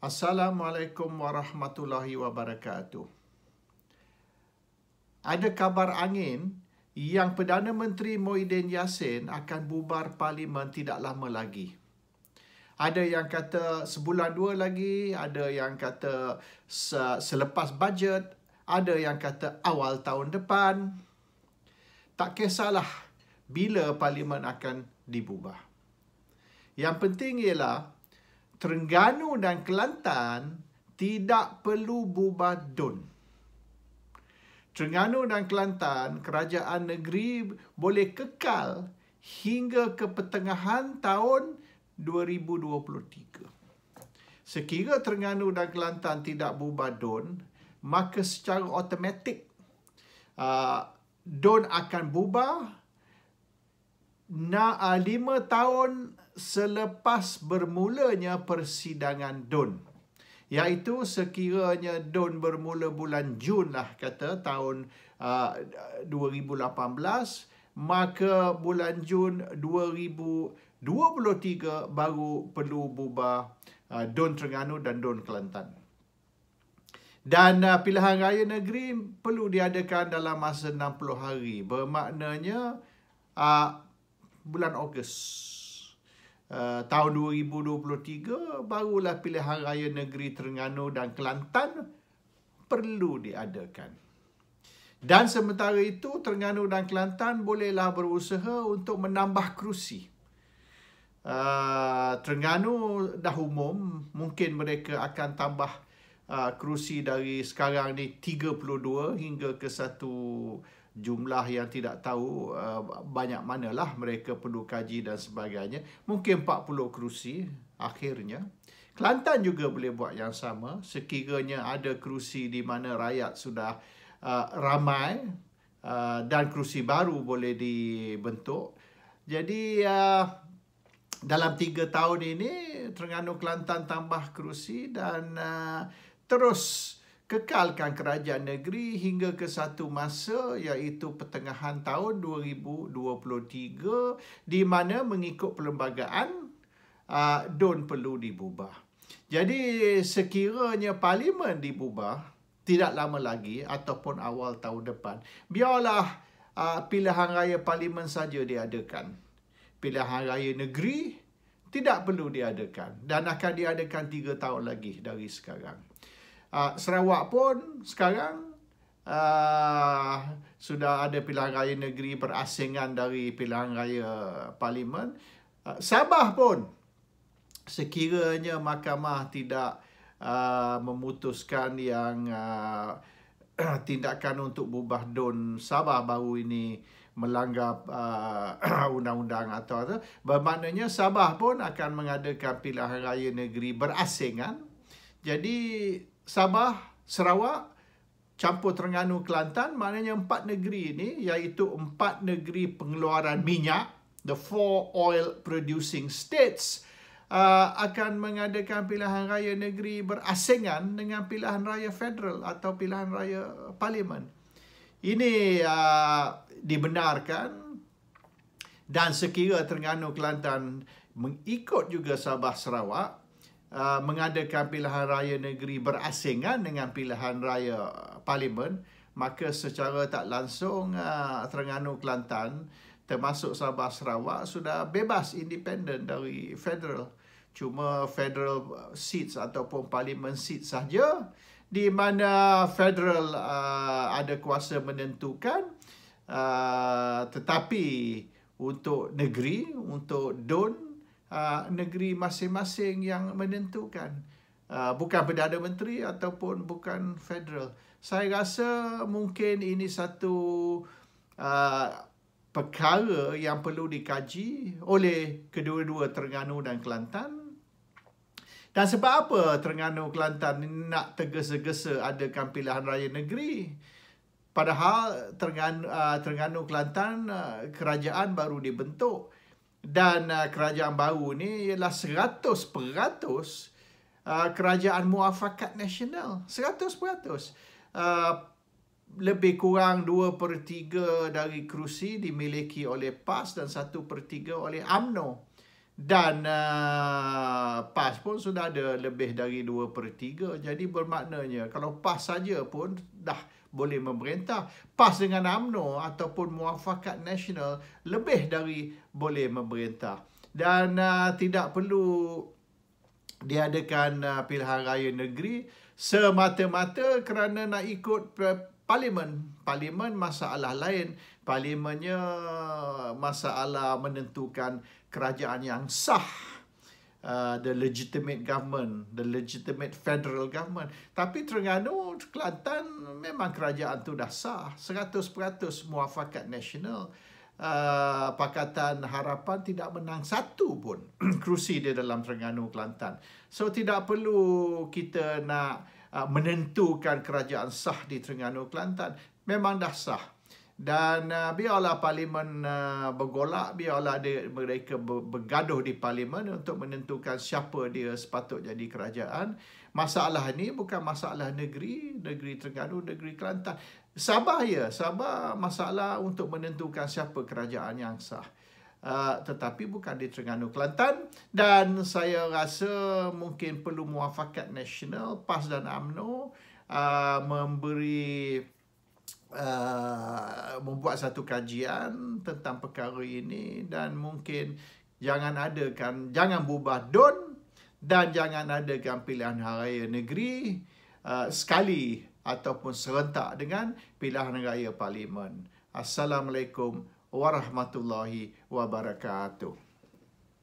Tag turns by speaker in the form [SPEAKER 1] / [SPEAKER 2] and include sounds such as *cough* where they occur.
[SPEAKER 1] Assalamualaikum warahmatullahi wabarakatuh. Ada kabar angin yang Perdana Menteri Muhyiddin Yassin akan bubar parlimen tidak lama lagi. Ada yang kata sebulan dua lagi, ada yang kata selepas bajet, ada yang kata awal tahun depan. Tak kisahlah bila parlimen akan dibubar. Yang penting ialah Terengganu dan Kelantan tidak perlu bubah DUN. Terengganu dan Kelantan, kerajaan negeri boleh kekal hingga ke pertengahan tahun 2023. Sekira Terengganu dan Kelantan tidak bubah DUN, maka secara otomatik uh, DUN akan bubar Nah, lima tahun selepas bermulanya persidangan DUN. Iaitu sekiranya DUN bermula bulan Jun lah kata tahun uh, ah, 2018. Maka bulan Jun 2023 baru perlu bubar uh, DUN Terengganu dan DUN Kelantan. Dan uh, pilihan raya negeri perlu diadakan dalam masa 60 hari. Bermaknanya... Uh, bulan Ogos. Uh, tahun 2023, barulah pilihan raya negeri Terengganu dan Kelantan perlu diadakan. Dan sementara itu, Terengganu dan Kelantan bolehlah berusaha untuk menambah kerusi. Uh, Terengganu dah umum, mungkin mereka akan tambah uh, kerusi dari sekarang ni 32 hingga ke satu jumlah yang tidak tahu uh, banyak manalah mereka perlu kaji dan sebagainya. Mungkin 40 kerusi akhirnya. Kelantan juga boleh buat yang sama. Sekiranya ada kerusi di mana rakyat sudah uh, ramai uh, dan kerusi baru boleh dibentuk. Jadi uh, dalam tiga tahun ini Terengganu Kelantan tambah kerusi dan uh, terus kekalkan kerajaan negeri hingga ke satu masa iaitu pertengahan tahun 2023 di mana mengikut perlembagaan uh, DUN perlu dibubah. Jadi sekiranya parlimen dibubah tidak lama lagi ataupun awal tahun depan, biarlah uh, pilihan raya parlimen saja diadakan. Pilihan raya negeri tidak perlu diadakan dan akan diadakan tiga tahun lagi dari sekarang uh, Sarawak pun sekarang uh, sudah ada pilihan raya negeri berasingan dari pilihan raya parlimen uh, Sabah pun sekiranya mahkamah tidak uh, memutuskan yang uh, *clears throat* tindakan untuk bubah don Sabah baru ini melanggar uh, *clears throat* undang-undang atau apa bermaknanya Sabah pun akan mengadakan pilihan raya negeri berasingan jadi Sabah, Sarawak, campur Terengganu, Kelantan, maknanya empat negeri ini iaitu empat negeri pengeluaran minyak, the four oil producing states, uh, akan mengadakan pilihan raya negeri berasingan dengan pilihan raya federal atau pilihan raya parlimen. Ini uh, dibenarkan dan sekira Terengganu, Kelantan mengikut juga Sabah, Sarawak, uh, mengadakan pilihan raya negeri berasingan dengan pilihan raya parlimen maka secara tak langsung uh, Terengganu Kelantan termasuk Sabah Sarawak sudah bebas independen dari federal cuma federal seats ataupun parlimen seat saja di mana federal uh, ada kuasa menentukan uh, tetapi untuk negeri untuk don uh, negeri masing-masing yang menentukan. Uh, bukan Perdana Menteri ataupun bukan federal. Saya rasa mungkin ini satu uh, perkara yang perlu dikaji oleh kedua-dua Terengganu dan Kelantan. Dan sebab apa Terengganu Kelantan nak tergesa-gesa adakan pilihan raya negeri? Padahal Terengganu, uh, Terengganu Kelantan uh, kerajaan baru dibentuk dan uh, kerajaan baru ni ialah 100% uh, kerajaan muafakat nasional. 100%. Uh, lebih kurang 2 per 3 dari kerusi dimiliki oleh PAS dan 1 per 3 oleh AMNO. Dan uh, PAS pun sudah ada lebih dari 2 per 3. Jadi bermaknanya kalau PAS saja pun dah boleh memerintah. PAS dengan UMNO ataupun Muafakat Nasional lebih dari boleh memerintah. Dan uh, tidak perlu diadakan uh, pilihan raya negeri semata-mata kerana nak ikut parlimen parlimen masalah lain parlimennya masalah menentukan kerajaan yang sah uh, the legitimate government the legitimate federal government tapi Terengganu Kelantan memang kerajaan tu dah sah 100% muafakat nasional Uh, Pakatan Harapan tidak menang satu pun *clears throat* kerusi dia dalam Terengganu Kelantan. So tidak perlu kita nak Uh, menentukan kerajaan sah di Terengganu Kelantan memang dah sah dan uh, biarlah parlimen uh, bergolak biarlah dia, mereka bergaduh di parlimen untuk menentukan siapa dia sepatut jadi kerajaan masalah ini bukan masalah negeri negeri Terengganu negeri Kelantan Sabah ya Sabah masalah untuk menentukan siapa kerajaan yang sah Uh, tetapi bukan di Terengganu Kelantan dan saya rasa mungkin perlu muafakat nasional PAS dan AMNO uh, memberi uh, membuat satu kajian tentang perkara ini dan mungkin jangan ada kan jangan bubah don dan jangan adakan pilihan raya negeri uh, sekali ataupun serentak dengan pilihan raya parlimen Assalamualaikum warahmatullahi wabarakatuh.